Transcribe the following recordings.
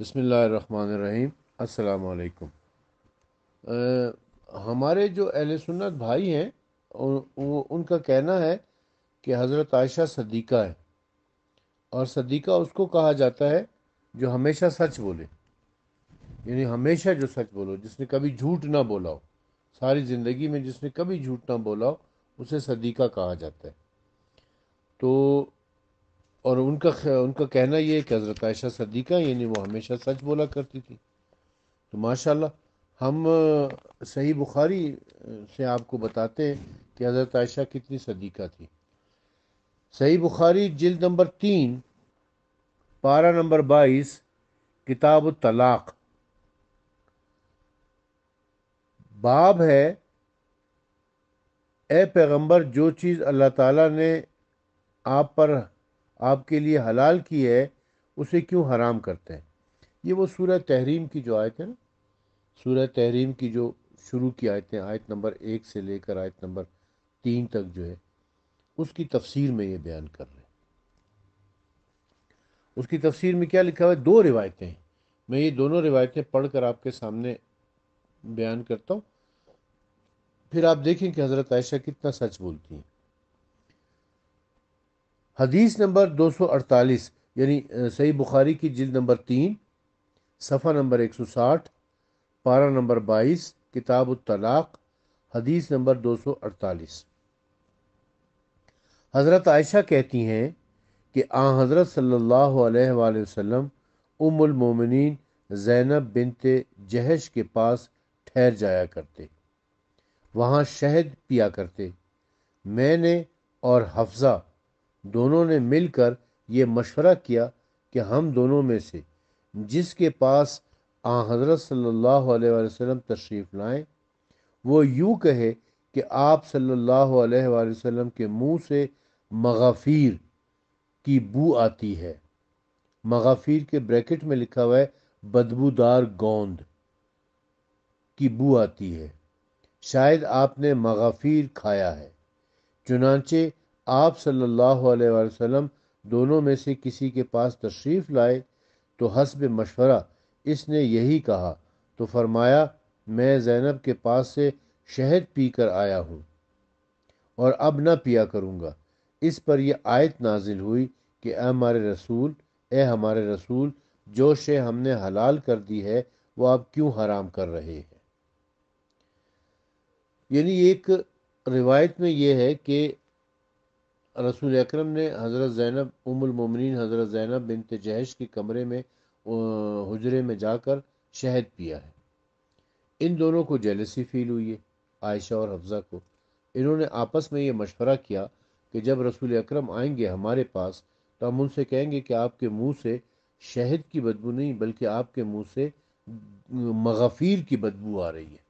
بسم اللہ الرحمن الرحیم السلام علیکم ہمارے جو اہل سنت بھائی ہیں ان کا کہنا ہے کہ حضرت عائشہ صدیقہ ہے اور صدیقہ اس کو کہا جاتا ہے جو ہمیشہ سچ بولے یعنی ہمیشہ جو سچ بولو جس نے کبھی جھوٹ نہ بولا ہو ساری زندگی میں جس نے کبھی جھوٹ نہ بولا ہو اسے صدیقہ کہا جاتا ہے تو اور ان کا ان کا کہنا یہ ہے کہ حضرت عائشہ صدیقہ یعنی وہ ہمیشہ سچ بولا کرتی تھی تو ماشاء اللہ ہم صحیح بخاری سے آپ کو بتاتے ہیں کہ حضرت عائشہ کتنی صدیقہ تھی صحیح بخاری جلد نمبر تین پارہ نمبر بائیس کتاب و طلاق باب ہے اے پیغمبر جو چیز اللہ تعالیٰ نے آپ پر آپ کے لیے حلال کی ہے اسے کیوں حرام کرتے ہیں یہ وہ سورہ تحریم کی جو آیت ہے نا سورہ تحریم کی جو شروع کی آیتیں آیت نمبر ایک سے لے کر آیت نمبر تین تک جو ہے اس کی تفسیر میں یہ بیان کر رہے ہیں اس کی تفسیر میں کیا لکھا ہوا ہے دو روایتیں ہیں میں یہ دونوں روایتیں پڑھ کر آپ کے سامنے بیان کرتا ہوں پھر آپ دیکھیں کہ حضرت عائشہ کتنا سچ بولتی ہیں حدیث نمبر دو سو اڑتالیس یعنی صحیح بخاری کی جلد نمبر تین صفحہ نمبر ایک سو ساٹھ پارہ نمبر بائیس کتاب الطلاق حدیث نمبر دو سو اڑتالیس حضرت عائشہ کہتی ہیں کہ آ حضرت صلی اللہ علیہ وآلہ وسلم ام المومنین زینب بنت جہش کے پاس ٹھہر جایا کرتے وہاں شہد پیا کرتے میں نے اور حفظہ دونوں نے مل کر یہ مشورہ کیا کہ ہم دونوں میں سے جس کے پاس آ حضرت صلی اللہ علیہ وسلم تشریف لائیں وہ یوں کہے کہ آپ صلی اللہ علیہ وسلم کے منہ سے مغافیر کی بو آتی ہے مغافیر کے بریکٹ میں لکھا ہوا ہے بدبودار گوند کی بو آتی ہے شاید آپ نے مغافیر کھایا ہے چنانچہ آپ صلی اللہ علیہ وسلم دونوں میں سے کسی کے پاس تشریف لائے تو حسب مشورہ اس نے یہی کہا تو فرمایا میں زینب کے پاس سے شہد پی کر آیا ہوں اور اب نہ پیا کروں گا اس پر یہ آیت نازل ہوئی کہ اے ہمارے رسول اے ہمارے رسول جو شے ہم نے حلال کر دی ہے وہ آپ کیوں حرام کر رہے ہیں یعنی ایک روایت میں یہ ہے کہ رسول اکرم نے حضرت زینب ام المومنین حضرت زینب بنت جہش کے کمرے میں حجرے میں جا کر شہد پیا ہے ان دونوں کو جیلسی فیل ہوئی ہے عائشہ اور حفظہ کو انہوں نے آپس میں یہ مشورہ کیا کہ جب رسول اکرم آئیں گے ہمارے پاس تو ہم ان سے کہیں گے کہ آپ کے منہ سے شہد کی بدبو نہیں بلکہ آپ کے منہ سے مغفیر کی بدبو آ رہی ہے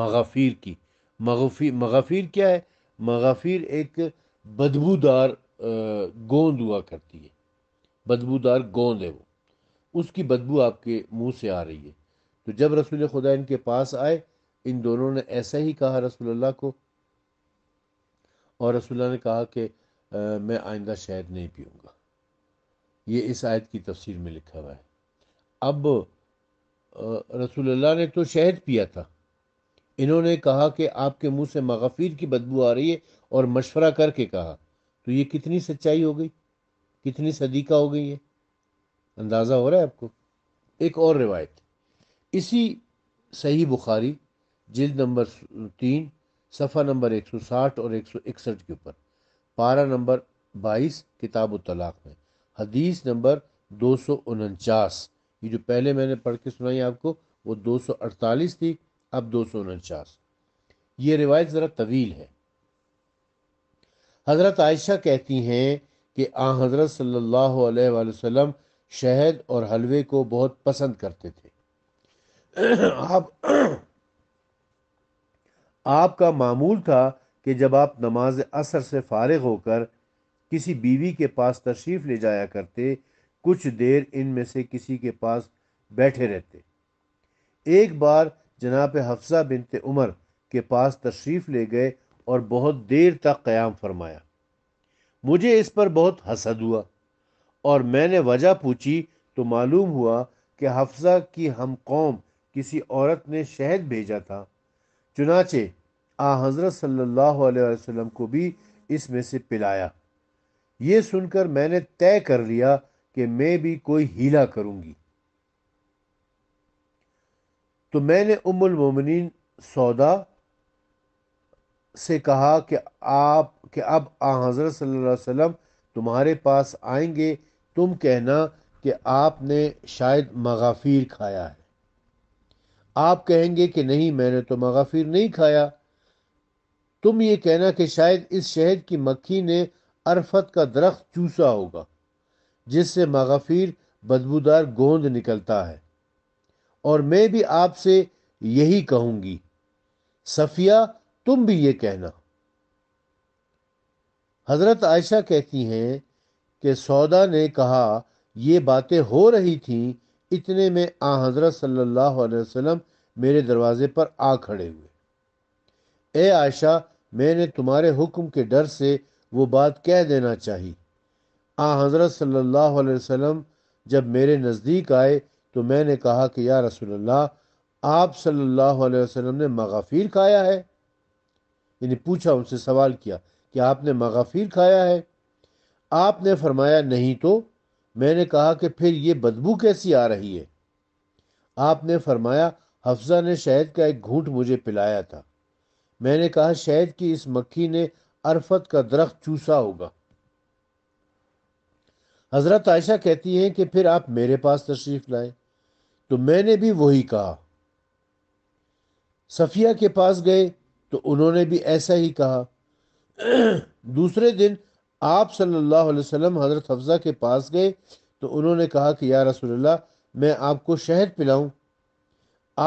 مغفیر کی مغفیر کیا ہے مغفیر ایک بدبودار گوند ہوا کرتی ہے بدبودار گوند ہے وہ اس کی بدبو آپ کے منہ سے آ رہی ہے تو جب رسول خدا ان کے پاس آئے ان دونوں نے ایسا ہی کہا رسول اللہ کو اور رسول اللہ نے کہا کہ میں آئندہ شہد نہیں پیوں گا یہ اس آیت کی تفسیر میں لکھا ہوا ہے اب رسول اللہ نے تو شہد پیا تھا انہوں نے کہا کہ آپ کے منہ سے مغفیر کی بدبو آ رہی ہے اور مشورہ کر کے کہا تو یہ کتنی سچائی ہو گئی کتنی صدیقہ ہو گئی ہے اندازہ ہو رہا ہے آپ کو ایک اور روایت اسی صحیح بخاری جلد نمبر تین صفحہ نمبر ایک سو ساٹھ اور ایک سو اکسٹھ کے اوپر پارہ نمبر بائیس کتاب و طلاق میں حدیث نمبر دو سو انچاس یہ جو پہلے میں نے پڑھ کے سنائی آپ کو وہ دو سو اڑتالیس تھی اب دو سو انچاس یہ روایت ذرا طویل ہے حضرت عائشہ کہتی ہیں کہ آ حضرت صلی اللہ علیہ وآلہ وسلم شہد اور حلوے کو بہت پسند کرتے تھے آپ آپ کا معمول تھا کہ جب آپ نماز اثر سے فارغ ہو کر کسی بیوی کے پاس تشریف لے جایا کرتے کچھ دیر ان میں سے کسی کے پاس بیٹھے رہتے ایک بار جناب حفظہ بنت عمر کے پاس تشریف لے گئے اور بہت دیر تک قیام فرمایا مجھے اس پر بہت حسد ہوا اور میں نے وجہ پوچھی تو معلوم ہوا کہ حفظہ کی ہم قوم کسی عورت نے شہد بھیجا تھا چنانچہ آ حضرت صلی اللہ علیہ وسلم کو بھی اس میں سے پلایا یہ سن کر میں نے طے کر لیا کہ میں بھی کوئی ہیلا کروں گی تو میں نے ام المومنین سودا سے کہا کہ آپ کہ اب آ حضرت صلی اللہ علیہ وسلم تمہارے پاس آئیں گے تم کہنا کہ آپ نے شاید مغافیر کھایا ہے آپ کہیں گے کہ نہیں میں نے تو مغافیر نہیں کھایا تم یہ کہنا کہ شاید اس شہد کی مکھی نے عرفت کا درخت چوسا ہوگا جس سے مغافیر بدبودار گوند نکلتا ہے اور میں بھی آپ سے یہی کہوں گی صفیہ تم بھی یہ کہنا حضرت عائشہ کہتی ہیں کہ سودا نے کہا یہ باتیں ہو رہی تھیں اتنے میں آ حضرت صلی اللہ علیہ وسلم میرے دروازے پر آ کھڑے ہوئے اے عائشہ میں نے تمہارے حکم کے ڈر سے وہ بات کہہ دینا چاہی آ حضرت صلی اللہ علیہ وسلم جب میرے نزدیک آئے تو میں نے کہا کہ یا رسول اللہ آپ صلی اللہ علیہ وسلم نے مغافیر کھایا ہے یعنی پوچھا ان سے سوال کیا کہ آپ نے مغافیر کھایا ہے آپ نے فرمایا نہیں تو میں نے کہا کہ پھر یہ بدبو کیسی آ رہی ہے آپ نے نے نے فرمایا حفظہ شہد شہد کا ایک گھونٹ مجھے پلایا تھا میں کہا کی اس مکھی نے عرفت کا درخت چوسا ہوگا حضرت عائشہ کہتی ہے کہ پھر آپ میرے پاس تشریف لائے تو میں نے بھی وہی کہا صفیہ کے پاس گئے تو انہوں نے بھی ایسا ہی کہا دوسرے دن آپ صلی اللہ علیہ وسلم حضرت حفظہ کے پاس گئے تو انہوں نے کہا کہ یا رسول اللہ میں آپ کو شہد پلاؤں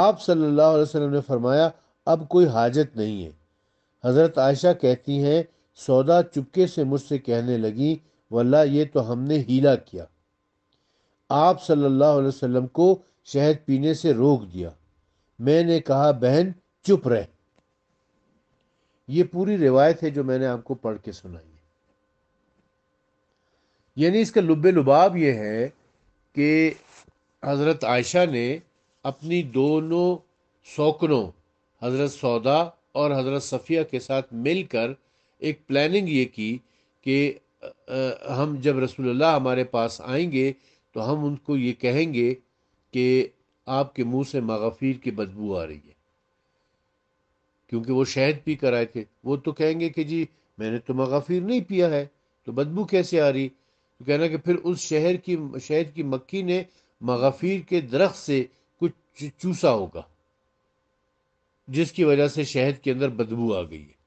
آپ صلی اللہ علیہ وسلم نے فرمایا اب کوئی حاجت نہیں ہے حضرت عائشہ کہتی ہیں سودا چپکے سے مجھ سے کہنے لگی واللہ یہ تو ہم نے ہیلا کیا آپ صلی اللہ علیہ وسلم کو شہد پینے سے روک دیا میں نے کہا بہن چپ رہے یہ پوری روایت ہے جو میں نے آپ کو پڑھ کے سنائی ہے یعنی اس کا لب لباب یہ ہے کہ حضرت عائشہ نے اپنی دونوں سوکنوں حضرت سودا اور حضرت صفیہ کے ساتھ مل کر ایک پلاننگ یہ کی کہ ہم جب رسول اللہ ہمارے پاس آئیں گے تو ہم ان کو یہ کہیں گے کہ آپ کے منہ سے مغفیر کی بدبو آ رہی ہے کیونکہ وہ شہد پی کر آئے تھے وہ تو کہیں گے کہ جی میں نے تو مغافیر نہیں پیا ہے تو بدبو کیسے آ رہی تو کہنا کہ پھر اس شہر کی شہد کی مکھی نے مغافیر کے درخت سے کچھ چوسا ہوگا جس کی وجہ سے شہد کے اندر بدبو آ گئی ہے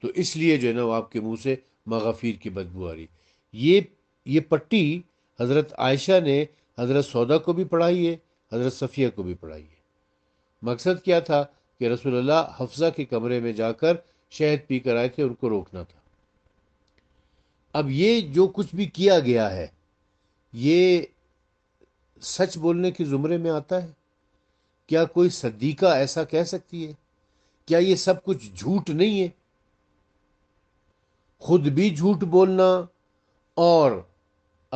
تو اس لیے جو ہے نا وہ آپ کے منہ سے مغافیر کی بدبو آ رہی یہ پٹی حضرت عائشہ نے حضرت سودا کو بھی پڑھائی ہے حضرت صفیہ کو بھی پڑھائی ہے مقصد کیا تھا کہ رسول اللہ حفظہ کے کمرے میں جا کر شہد پی کر آئے تھے ان کو روکنا تھا اب یہ جو کچھ بھی کیا گیا ہے یہ سچ بولنے کے زمرے میں آتا ہے کیا کوئی صدیقہ ایسا کہہ سکتی ہے کیا یہ سب کچھ جھوٹ نہیں ہے خود بھی جھوٹ بولنا اور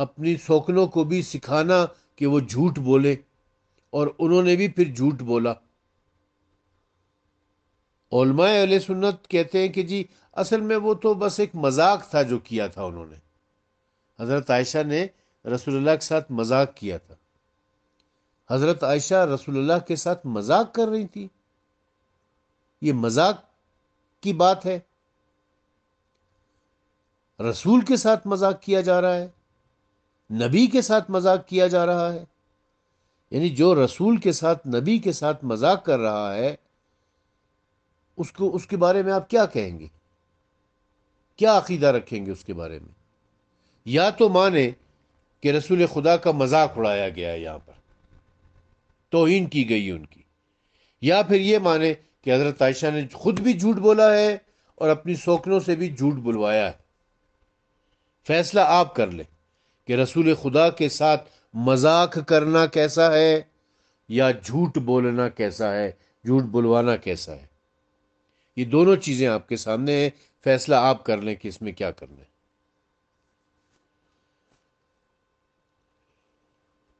اپنی سوکنوں کو بھی سکھانا کہ وہ جھوٹ بولے اور انہوں نے بھی پھر جھوٹ بولا علماء علیہ سنت کہتے ہیں کہ جی اصل میں وہ تو بس ایک مذاق تھا جو کیا تھا انہوں نے حضرت عائشہ نے رسول اللہ کے ساتھ مذاق کیا تھا حضرت عائشہ رسول اللہ کے ساتھ مذاق کر رہی تھی یہ مذاق کی بات ہے رسول کے ساتھ مذاق کیا جا رہا ہے نبی کے ساتھ مذاق کیا جا رہا ہے یعنی جو رسول کے ساتھ نبی کے ساتھ مذاق کر رہا ہے اس کو اس کے بارے میں آپ کیا کہیں گے کیا عقیدہ رکھیں گے اس کے بارے میں یا تو مانے کہ رسول خدا کا مذاق اڑایا گیا ہے یہاں پر توہین کی گئی ان کی یا پھر یہ مانے کہ حضرت عائشہ نے خود بھی جھوٹ بولا ہے اور اپنی سوکنوں سے بھی جھوٹ بلوایا ہے فیصلہ آپ کر لیں کہ رسول خدا کے ساتھ مذاق کرنا کیسا ہے یا جھوٹ بولنا کیسا ہے جھوٹ بلوانا کیسا ہے یہ دونوں چیزیں آپ کے سامنے ہیں فیصلہ آپ کر لیں کہ اس میں کیا کرنا ہے